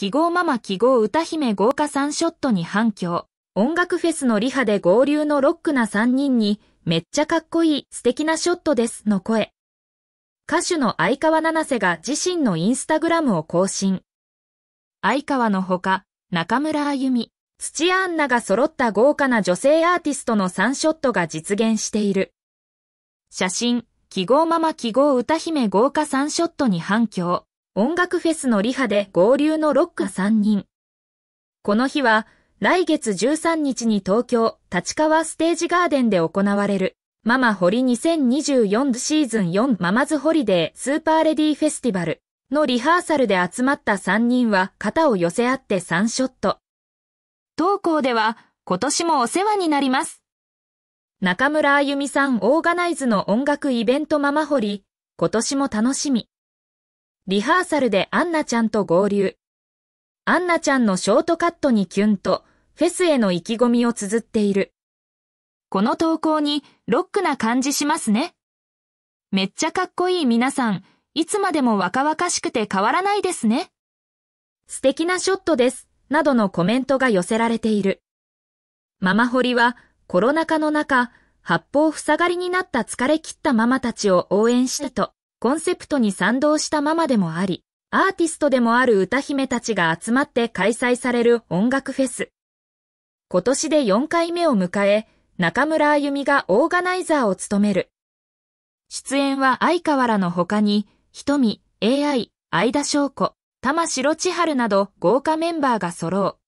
記号ママ記号歌姫豪華3ショットに反響。音楽フェスのリハで合流のロックな3人に、めっちゃかっこいい素敵なショットですの声。歌手の相川七瀬が自身のインスタグラムを更新。相川のほか、中村あゆみ、土屋アンナが揃った豪華な女性アーティストの3ショットが実現している。写真、記号ママ記号歌姫豪華3ショットに反響。音楽フェスのリハで合流のロック3人。この日は、来月13日に東京、立川ステージガーデンで行われる、ママホリ2024シーズン4ママズホリデースーパーレディフェスティバルのリハーサルで集まった3人は肩を寄せ合って3ショット。投稿では、今年もお世話になります。中村あゆみさんオーガナイズの音楽イベントママホリ、今年も楽しみ。リハーサルでアンナちゃんと合流。アンナちゃんのショートカットにキュンと、フェスへの意気込みを綴っている。この投稿にロックな感じしますね。めっちゃかっこいい皆さん、いつまでも若々しくて変わらないですね。素敵なショットです、などのコメントが寄せられている。ママホリはコロナ禍の中、八方塞がりになった疲れ切ったママたちを応援したと。コンセプトに賛同したママでもあり、アーティストでもある歌姫たちが集まって開催される音楽フェス。今年で4回目を迎え、中村あゆみがオーガナイザーを務める。出演は相変わらの他に、ひとみ、AI、相田翔子、玉城千春など豪華メンバーが揃う。